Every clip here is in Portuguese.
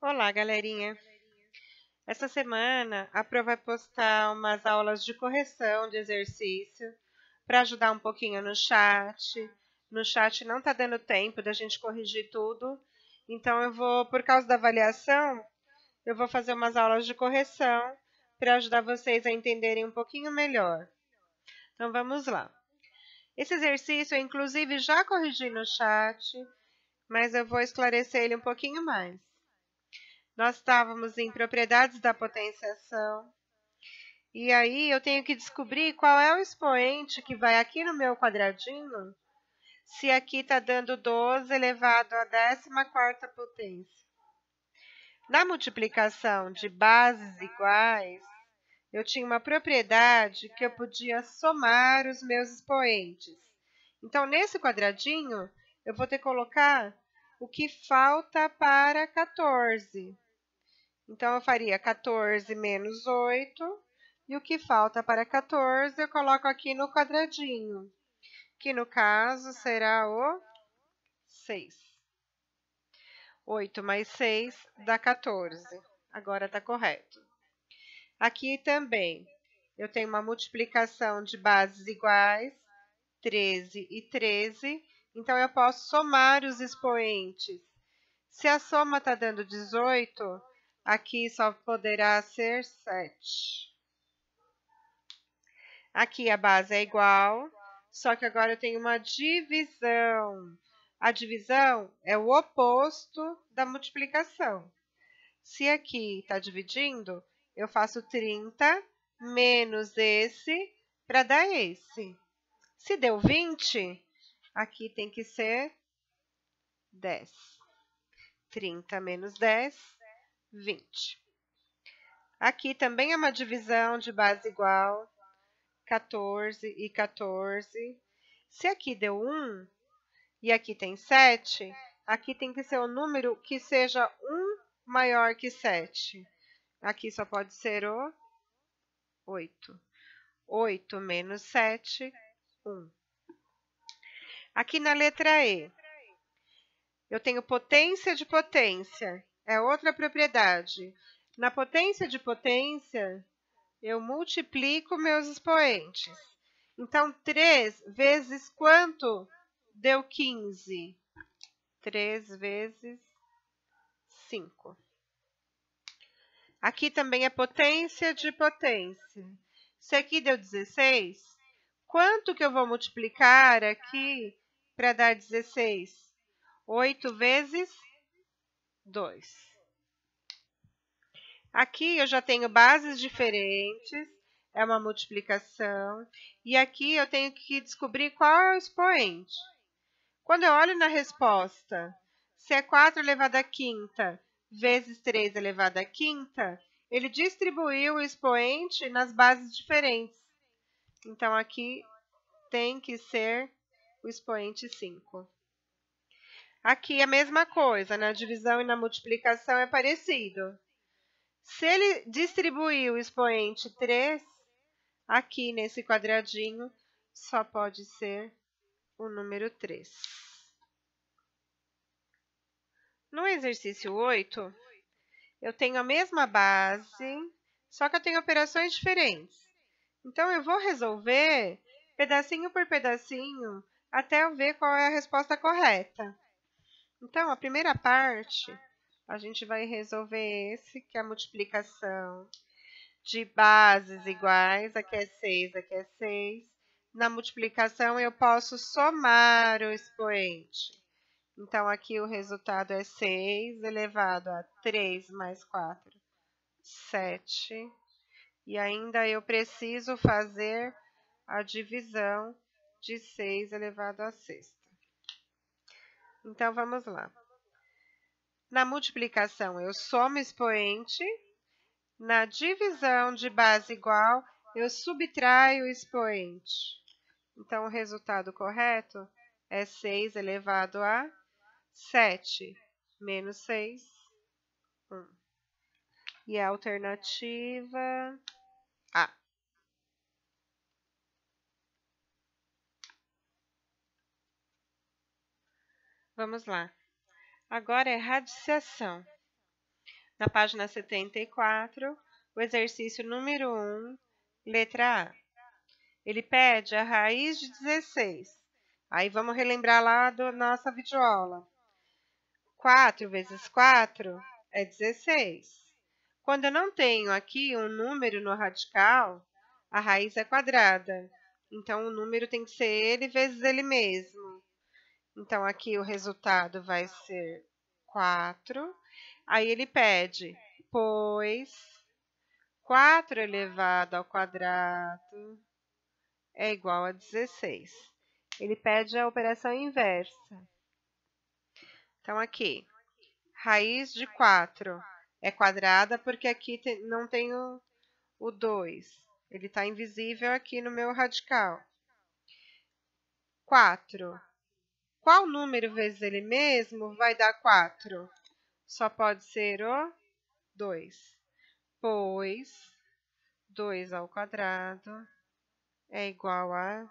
Olá, galerinha! Essa semana a Pro vai postar umas aulas de correção de exercício para ajudar um pouquinho no chat. No chat não está dando tempo da gente corrigir tudo, então eu vou, por causa da avaliação, eu vou fazer umas aulas de correção para ajudar vocês a entenderem um pouquinho melhor. Então vamos lá. Esse exercício eu inclusive já corrigi no chat, mas eu vou esclarecer ele um pouquinho mais nós estávamos em propriedades da potenciação. E aí eu tenho que descobrir qual é o expoente que vai aqui no meu quadradinho, se aqui está dando 12 elevado à 14 potência. Na multiplicação de bases iguais, eu tinha uma propriedade que eu podia somar os meus expoentes. Então, nesse quadradinho, eu vou ter que colocar o que falta para 14. Então, eu faria 14 menos 8. E o que falta para 14, eu coloco aqui no quadradinho, que no caso será o 6. 8 mais 6 dá 14. Agora está correto. Aqui também, eu tenho uma multiplicação de bases iguais, 13 e 13. Então, eu posso somar os expoentes. Se a soma está dando 18, Aqui só poderá ser 7. Aqui a base é igual, só que agora eu tenho uma divisão. A divisão é o oposto da multiplicação. Se aqui está dividindo, eu faço 30 menos esse para dar esse. Se deu 20, aqui tem que ser 10. 30 menos 10 20. Aqui também é uma divisão de base igual, 14 e 14. Se aqui deu 1 e aqui tem 7, aqui tem que ser um número que seja 1 maior que 7. Aqui só pode ser o 8. 8 menos 7, 1. Aqui na letra E, eu tenho potência de potência. É outra propriedade. Na potência de potência, eu multiplico meus expoentes. Então, 3 vezes quanto deu 15? 3 vezes 5. Aqui também é potência de potência. Isso aqui deu 16. Quanto que eu vou multiplicar aqui para dar 16? 8 vezes 2. Aqui eu já tenho bases diferentes, é uma multiplicação. E aqui eu tenho que descobrir qual é o expoente. Quando eu olho na resposta, se é 4 elevado à quinta vezes 3 elevado à quinta, ele distribuiu o expoente nas bases diferentes. Então, aqui tem que ser o expoente 5. Aqui é a mesma coisa, na divisão e na multiplicação é parecido. Se ele distribuir o expoente 3, aqui nesse quadradinho só pode ser o número 3. No exercício 8, eu tenho a mesma base, só que eu tenho operações diferentes. Então, eu vou resolver pedacinho por pedacinho até eu ver qual é a resposta correta. Então, a primeira parte, a gente vai resolver esse, que é a multiplicação de bases iguais. Aqui é 6, aqui é 6. Na multiplicação, eu posso somar o expoente. Então, aqui o resultado é 6 elevado a 3 mais 4, 7. E ainda eu preciso fazer a divisão de 6 elevado a 6. Então, vamos lá. Na multiplicação, eu somo expoente. Na divisão de base igual, eu subtraio o expoente. Então, o resultado correto é 6 elevado a 7 menos 6, 1. E a alternativa Vamos lá. Agora é radiciação. Na página 74, o exercício número 1, letra A. Ele pede a raiz de 16. Aí vamos relembrar lá da nossa videoaula. 4 vezes 4 é 16. Quando eu não tenho aqui um número no radical, a raiz é quadrada. Então, o número tem que ser ele vezes ele mesmo. Então, aqui o resultado vai ser 4. Aí ele pede, pois 4 elevado ao quadrado é igual a 16. Ele pede a operação inversa. Então, aqui, raiz de 4 é quadrada, porque aqui não tem o 2. Ele está invisível aqui no meu radical. 4 qual número vezes ele mesmo vai dar 4? Só pode ser o 2. Pois 2 ao quadrado é igual a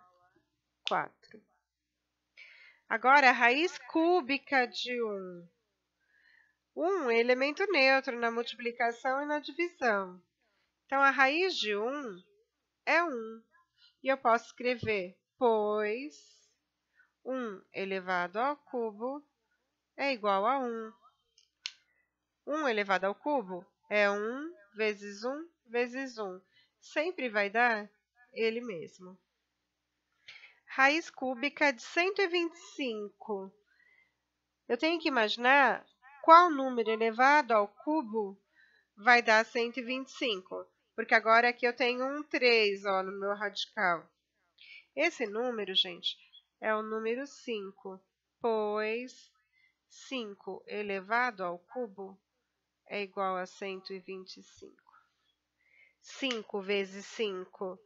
4. Agora, a raiz cúbica de 1. 1 é elemento neutro na multiplicação e na divisão. Então, a raiz de 1 é 1. E eu posso escrever, pois 1 elevado ao cubo é igual a 1. 1 elevado ao cubo é 1 vezes 1 vezes 1. Sempre vai dar ele mesmo. Raiz cúbica de 125. Eu tenho que imaginar qual número elevado ao cubo vai dar 125. Porque agora aqui eu tenho um 3 ó, no meu radical. Esse número, gente, é o número 5, pois 5 elevado ao cubo é igual a 125. 5 vezes 5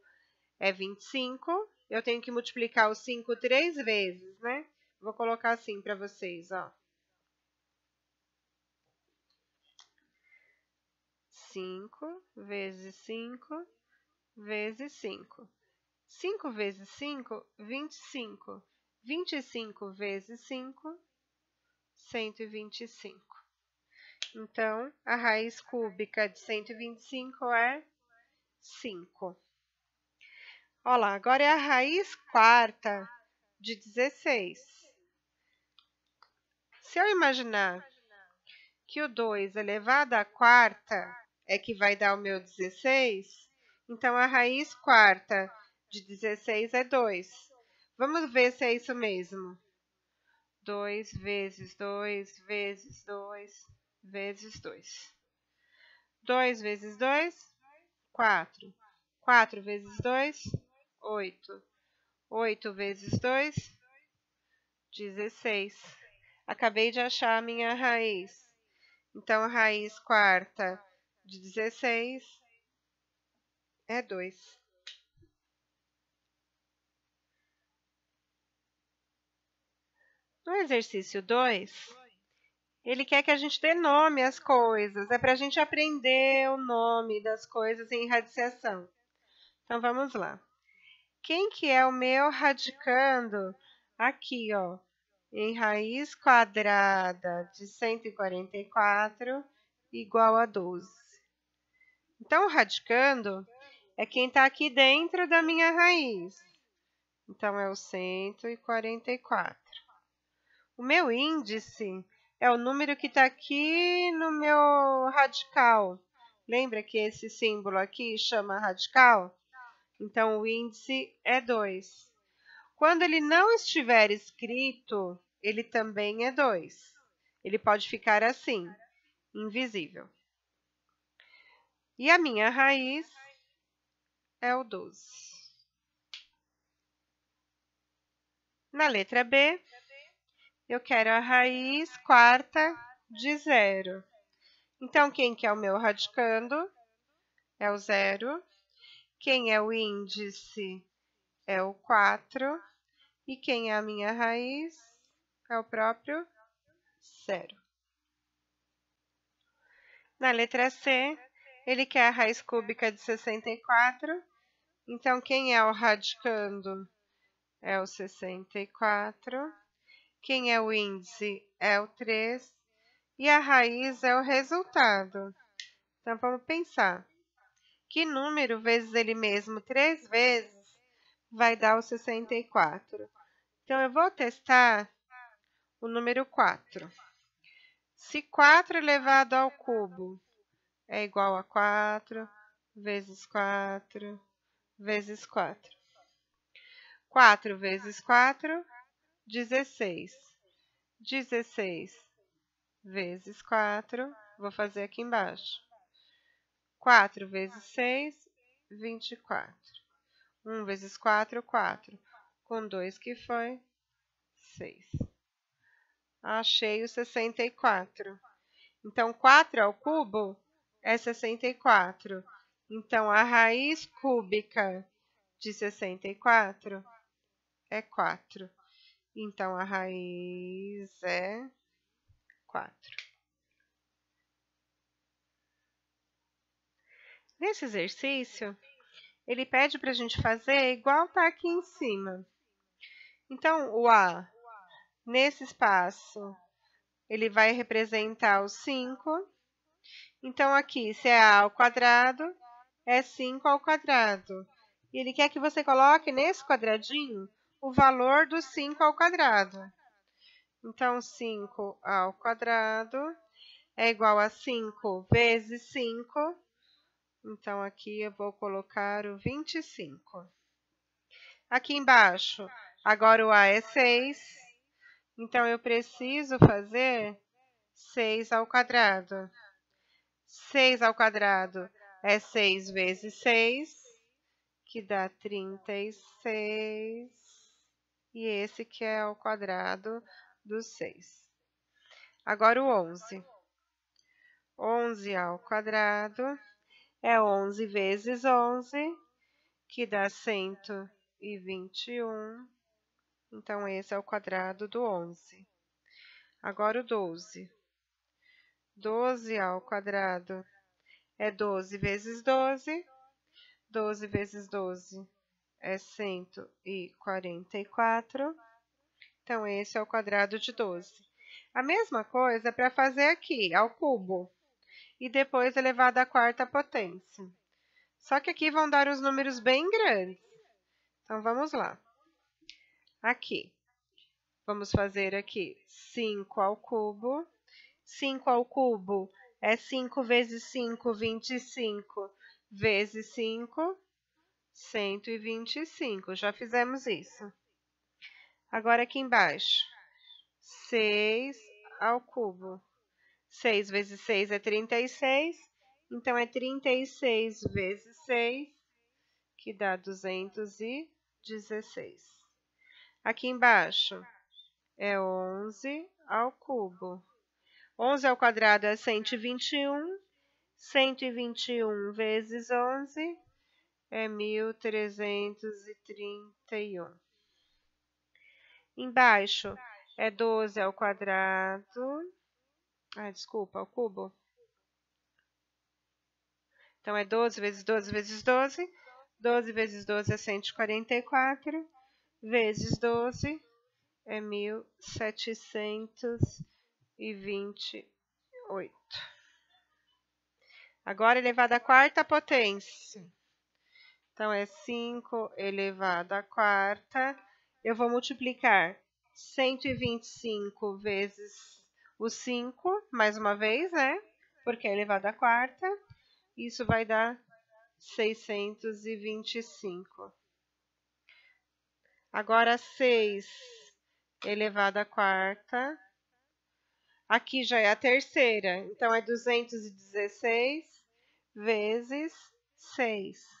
é 25. Eu tenho que multiplicar o 5 três vezes, né? Vou colocar assim para vocês, ó. 5 vezes 5 vezes 5. 5 vezes 5, 25. 25 vezes 5, 125. Então, a raiz cúbica de 125 é 5. Olha lá, agora é a raiz quarta de 16. Se eu imaginar que o 2 elevado à quarta é que vai dar o meu 16, então a raiz quarta de 16 é 2. Vamos ver se é isso mesmo. 2 vezes 2 vezes 2 vezes 2. 2 vezes 2, 4. 4 vezes 2, 8. 8 vezes 2, 16. Acabei de achar a minha raiz. Então, a raiz quarta de 16 é 2. No exercício 2, ele quer que a gente dê nome às coisas. É para a gente aprender o nome das coisas em radiciação. Então, vamos lá. Quem que é o meu radicando? Aqui, ó, em raiz quadrada de 144 igual a 12. Então, o radicando é quem está aqui dentro da minha raiz. Então, é o 144. O meu índice é o número que está aqui no meu radical. Lembra que esse símbolo aqui chama radical? Então, o índice é 2. Quando ele não estiver escrito, ele também é 2. Ele pode ficar assim, invisível. E a minha raiz é o 12. Na letra B, eu quero a raiz quarta de zero. Então, quem que é o meu radicando? É o zero. Quem é o índice? É o 4. E quem é a minha raiz? É o próprio zero. Na letra C, ele quer a raiz cúbica de 64. Então, quem é o radicando? É o 64. Quem é o índice? É o 3. E a raiz é o resultado. Então, vamos pensar. Que número vezes ele mesmo três vezes vai dar o 64? Então, eu vou testar o número 4. Se 4 elevado ao cubo é igual a 4 vezes 4 vezes 4. 4 vezes 4 16. 16 vezes 4, vou fazer aqui embaixo. 4 vezes 6, 24. 1 vezes 4, 4. Com 2 que foi 6. Achei o 64. Então, 4 ao cubo é 64. Então, a raiz cúbica de 64 é 4. Então, a raiz é 4. Nesse exercício, ele pede para a gente fazer igual tá aqui em cima. Então, o A, nesse espaço, ele vai representar o 5. Então, aqui, se é A ao quadrado, é 5 ao quadrado. E ele quer que você coloque nesse quadradinho o valor do 5 ao quadrado. Então, 5 ao quadrado é igual a 5 vezes 5. Então, aqui eu vou colocar o 25. Aqui embaixo, agora o A é 6. Então, eu preciso fazer 6 ao quadrado. 6 ao quadrado é 6 vezes 6, que dá 36 e esse que é o quadrado dos 6. Agora o 11. 11 ao quadrado é 11 vezes 11, que dá 121. Então, esse é o quadrado do 11. Agora o 12. 12 ao quadrado é 12 vezes 12. 12 vezes 12 é 144. Então, esse é o quadrado de 12. A mesma coisa para fazer aqui, ao cubo. E depois elevado à quarta potência. Só que aqui vão dar os números bem grandes. Então, vamos lá. Aqui. Vamos fazer aqui 5 ao cubo. 5 ao cubo é 5 vezes 5, 25, vezes 5. 125. Já fizemos isso. Agora aqui embaixo. 6 ao cubo. 6 vezes 6 é 36. Então, é 36 vezes 6, que dá 216. Aqui embaixo é 11 ao cubo. 11 ao quadrado é 121. 121 vezes 11 é 1331. Embaixo é 12 ao quadrado. Ah, desculpa, ao cubo. Então é 12 vezes 12 vezes 12. 12 vezes 12 é 144. Vezes 12 é 1728. Agora elevado à quarta potência. Então, é 5 elevado à quarta. Eu vou multiplicar 125 vezes o 5, mais uma vez, né? Porque é elevado à quarta. Isso vai dar 625. Agora, 6 elevado à quarta. Aqui já é a terceira, então é 216 vezes 6.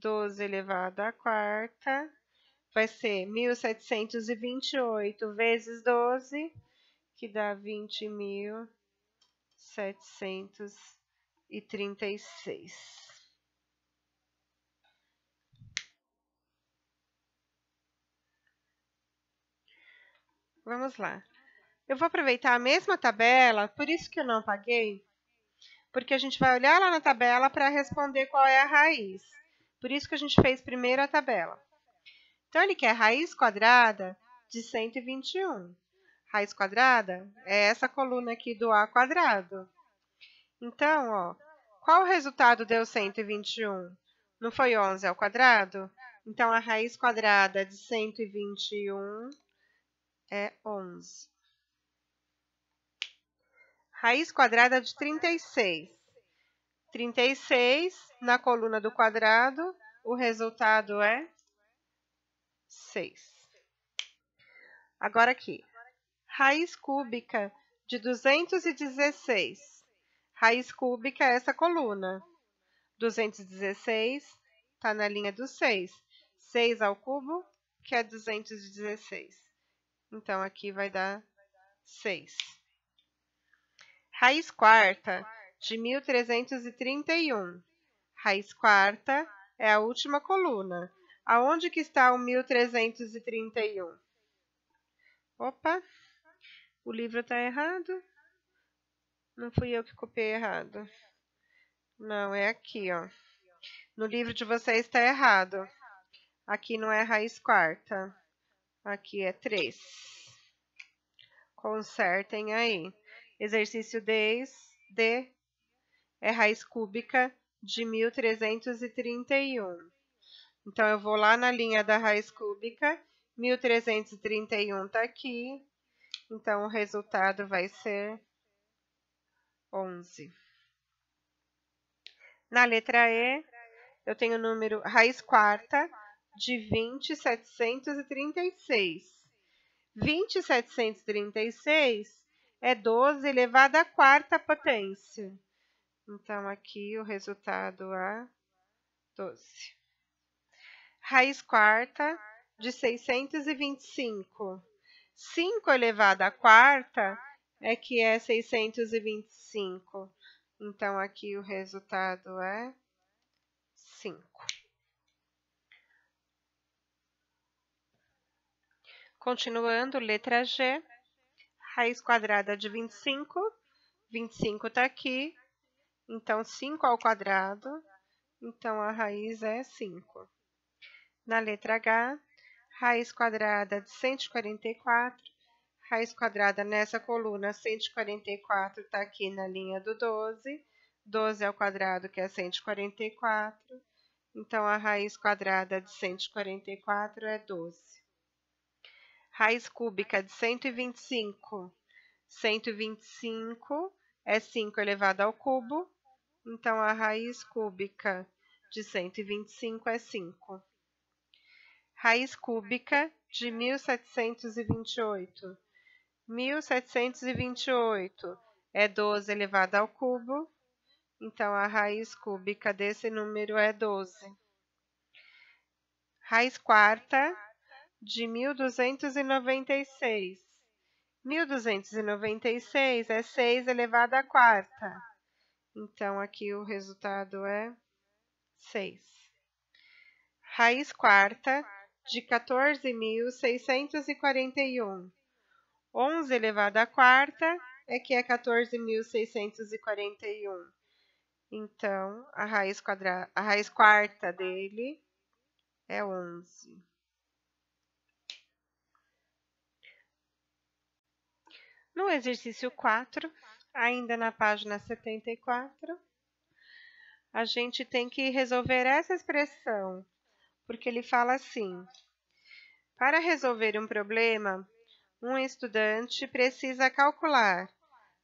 12 elevado à quarta vai ser 1728 vezes 12, que dá 20.736. Vamos lá. Eu vou aproveitar a mesma tabela, por isso que eu não paguei, porque a gente vai olhar lá na tabela para responder qual é a raiz. Por isso que a gente fez primeiro a tabela. Então, ele quer raiz quadrada de 121. Raiz quadrada é essa coluna aqui do A quadrado. Então, ó, qual o resultado deu 121? Não foi 11 ao quadrado? Então, a raiz quadrada de 121 é 11. Raiz quadrada de 36. 36 na coluna do quadrado, o resultado é 6. Agora aqui, raiz cúbica de 216. Raiz cúbica é essa coluna. 216 está na linha do 6. 6 ao cubo, que é 216. Então, aqui vai dar 6. Raiz quarta de 1331. Raiz quarta é a última coluna. Aonde que está o 1331? Opa, o livro está errado. Não fui eu que copiei errado. Não, é aqui, ó. No livro de vocês está errado. Aqui não é raiz quarta. Aqui é 3. Consertem aí. Exercício 10 d é raiz cúbica de 1331. Então, eu vou lá na linha da raiz cúbica, 1331 está aqui, então o resultado vai ser 11. Na letra E, eu tenho o número raiz quarta de 2.736. 2.736 é 12 elevado à quarta potência. Então, aqui o resultado é 12. Raiz quarta de 625. 5 elevado à quarta é que é 625. Então, aqui o resultado é 5. Continuando, letra G, raiz quadrada de 25. 25 está aqui, então, 5 ao quadrado. Então, a raiz é 5. Na letra H, raiz quadrada de 144. Raiz quadrada nessa coluna, 144 está aqui na linha do 12. 12 ao quadrado, que é 144. Então, a raiz quadrada de 144 é 12. Raiz cúbica de 125. 125 é 5 elevado ao cubo. Então, a raiz cúbica de 125 é 5. Raiz cúbica de 1728. 1728 é 12 elevado ao cubo. Então, a raiz cúbica desse número é 12. Raiz quarta de 1296. 1296 é 6 elevado à quarta. Então, aqui o resultado é 6. Raiz quarta de 14.641. 11 elevado à quarta é que é 14.641. Então, a raiz, quadra... a raiz quarta dele é 11. No exercício 4, ainda na página 74, a gente tem que resolver essa expressão, porque ele fala assim: para resolver um problema, um estudante precisa calcular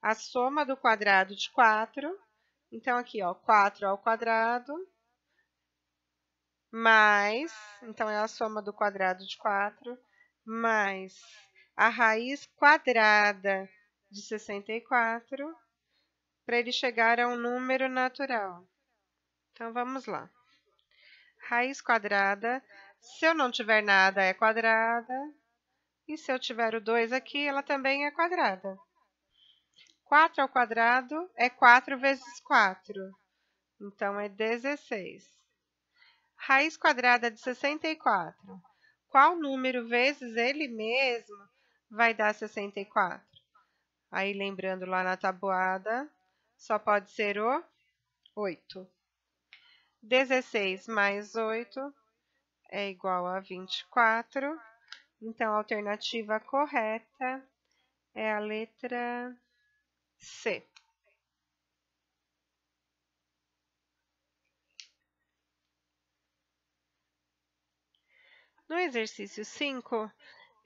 a soma do quadrado de 4. Então, aqui, ó, 4 ao quadrado, mais, então é a soma do quadrado de 4, mais a raiz quadrada de 64 para ele chegar a um número natural. Então vamos lá. Raiz quadrada, se eu não tiver nada é quadrada, e se eu tiver o 2 aqui, ela também é quadrada. 4 ao quadrado é 4 vezes 4, então é 16. Raiz quadrada de 64, qual número vezes ele mesmo vai dar 64? Aí, lembrando lá na tabuada, só pode ser o 8. 16 mais 8 é igual a 24. Então, a alternativa correta é a letra C. No exercício 5,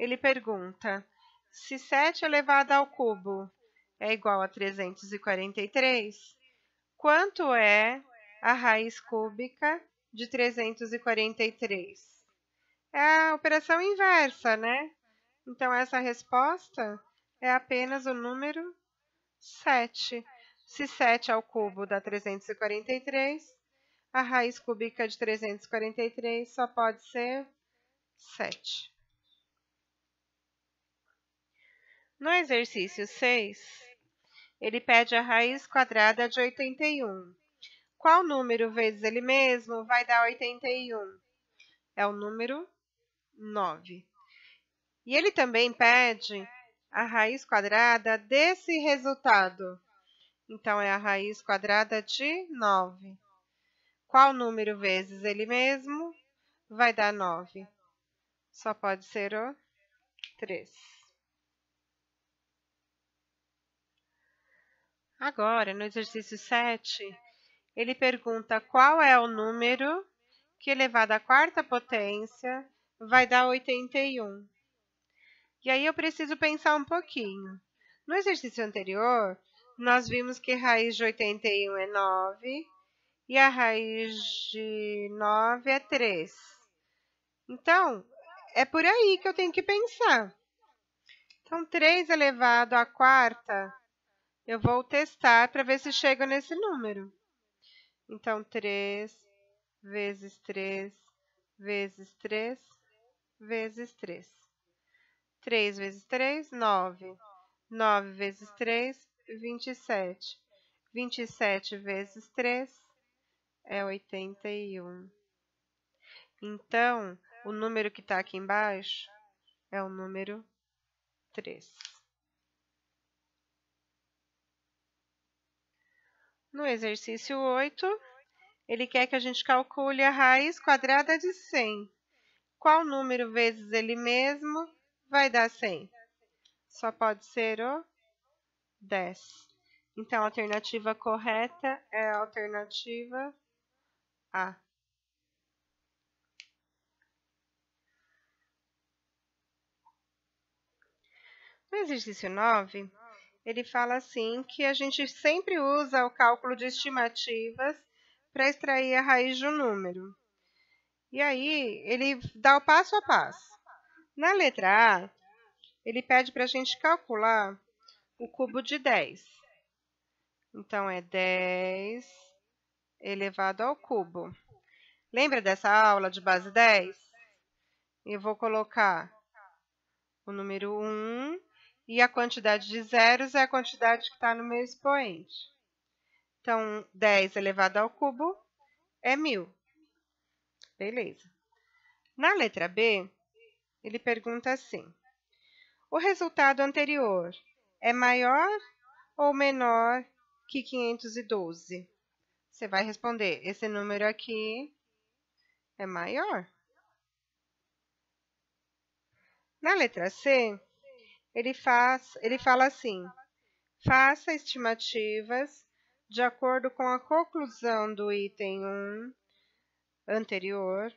ele pergunta se 7 elevado ao cubo é igual a 343, quanto é a raiz cúbica de 343? É a operação inversa, né? Então, essa resposta é apenas o número 7. Se 7 ao é cubo dá 343, a raiz cúbica de 343 só pode ser 7. No exercício 6, ele pede a raiz quadrada de 81. Qual número vezes ele mesmo vai dar 81? É o número 9. E ele também pede a raiz quadrada desse resultado. Então, é a raiz quadrada de 9. Qual número vezes ele mesmo vai dar 9? Só pode ser o 3. Agora, no exercício 7, ele pergunta qual é o número que elevado à quarta potência vai dar 81. E aí eu preciso pensar um pouquinho. No exercício anterior, nós vimos que raiz de 81 é 9 e a raiz de 9 é 3. Então, é por aí que eu tenho que pensar. Então, 3 elevado à quarta eu vou testar para ver se chega nesse número. Então, 3 vezes 3 vezes 3 vezes 3. 3 vezes 3, 9. 9 vezes 3, 27. 27 vezes 3 é 81. Então, o número que está aqui embaixo é o número 3. No exercício 8, ele quer que a gente calcule a raiz quadrada de 100. Qual número vezes ele mesmo vai dar 100? Só pode ser o 10. Então, a alternativa correta é a alternativa A. No exercício 9, ele fala assim que a gente sempre usa o cálculo de estimativas para extrair a raiz de um número. E aí ele dá o passo a passo. Na letra A, ele pede para a gente calcular o cubo de 10. Então é 10 elevado ao cubo. Lembra dessa aula de base 10? Eu vou colocar o número 1 e a quantidade de zeros é a quantidade que está no meu expoente. Então, 10 elevado ao cubo é 1.000. Beleza. Na letra B, ele pergunta assim. O resultado anterior é maior ou menor que 512? Você vai responder, esse número aqui é maior. Na letra C, ele, faz, ele fala assim: faça estimativas de acordo com a conclusão do item 1 anterior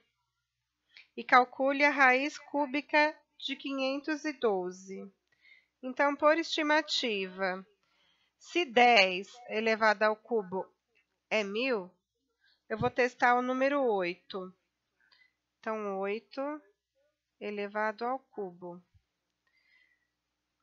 e calcule a raiz cúbica de 512. Então, por estimativa, se 10 elevado ao cubo é 1.000, eu vou testar o número 8. Então, 8 elevado ao cubo.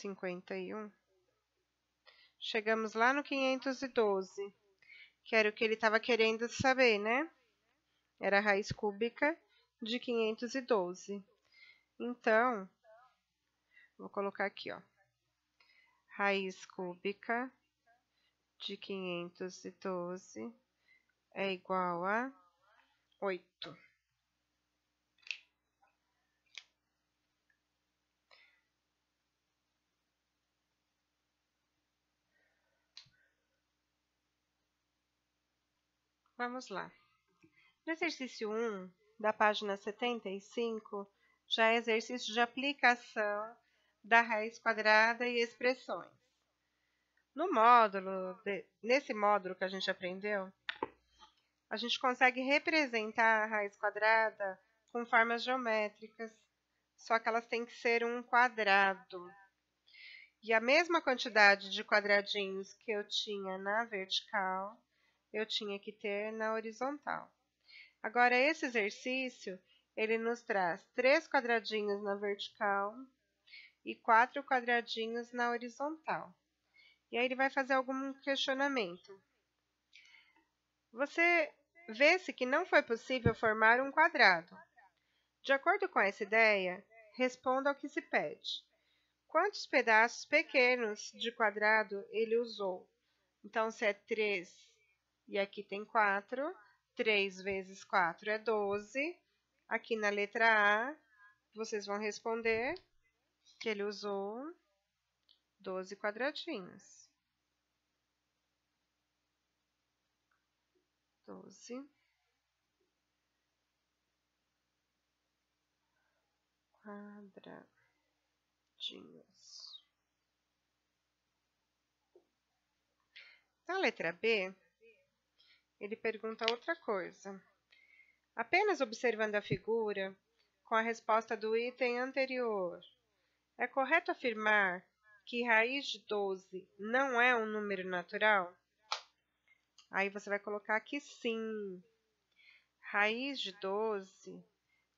51. Chegamos lá no 512, que era o que ele estava querendo saber, né? Era a raiz cúbica de 512. Então, vou colocar aqui, ó. Raiz cúbica de 512 é igual a 8. Vamos lá. No exercício 1, da página 75, já é exercício de aplicação da raiz quadrada e expressões. No módulo, nesse módulo que a gente aprendeu, a gente consegue representar a raiz quadrada com formas geométricas, só que elas têm que ser um quadrado. E a mesma quantidade de quadradinhos que eu tinha na vertical, eu tinha que ter na horizontal. Agora, esse exercício, ele nos traz três quadradinhos na vertical e quatro quadradinhos na horizontal. E aí ele vai fazer algum questionamento. Você vê-se que não foi possível formar um quadrado. De acordo com essa ideia, responda ao que se pede. Quantos pedaços pequenos de quadrado ele usou? Então, se é 3 e aqui tem 4. 3 vezes 4 é 12. Aqui na letra A, vocês vão responder que ele usou 12 quadradinhos. 12 quadradinhos. Na letra B, ele pergunta outra coisa. Apenas observando a figura, com a resposta do item anterior, é correto afirmar que raiz de 12 não é um número natural? Aí você vai colocar que sim. Raiz de 12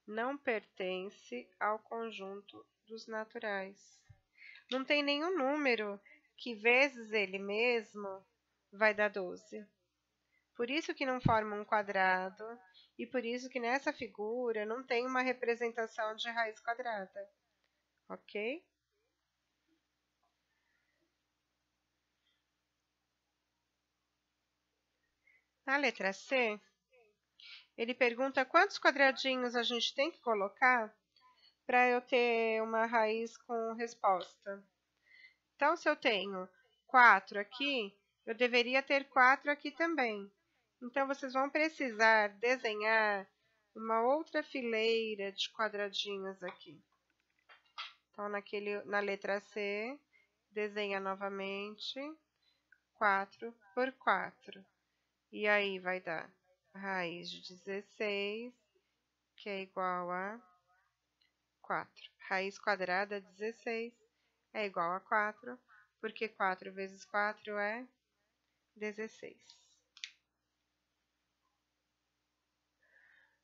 não pertence ao conjunto dos naturais. Não tem nenhum número que vezes ele mesmo vai dar 12. Por isso que não forma um quadrado e por isso que nessa figura não tem uma representação de raiz quadrada, ok? Na letra C, ele pergunta quantos quadradinhos a gente tem que colocar para eu ter uma raiz com resposta. Então, se eu tenho 4 aqui, eu deveria ter 4 aqui também. Então, vocês vão precisar desenhar uma outra fileira de quadradinhos aqui. Então, naquele, na letra C, desenha novamente 4 por 4. E aí vai dar raiz de 16, que é igual a 4. Raiz quadrada de 16 é igual a 4, porque 4 vezes 4 é 16.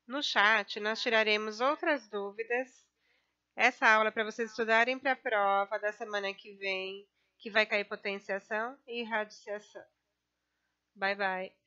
No chat, nós tiraremos outras dúvidas. Essa aula é para vocês estudarem para a prova da semana que vem, que vai cair potenciação e radiciação. Bye, bye.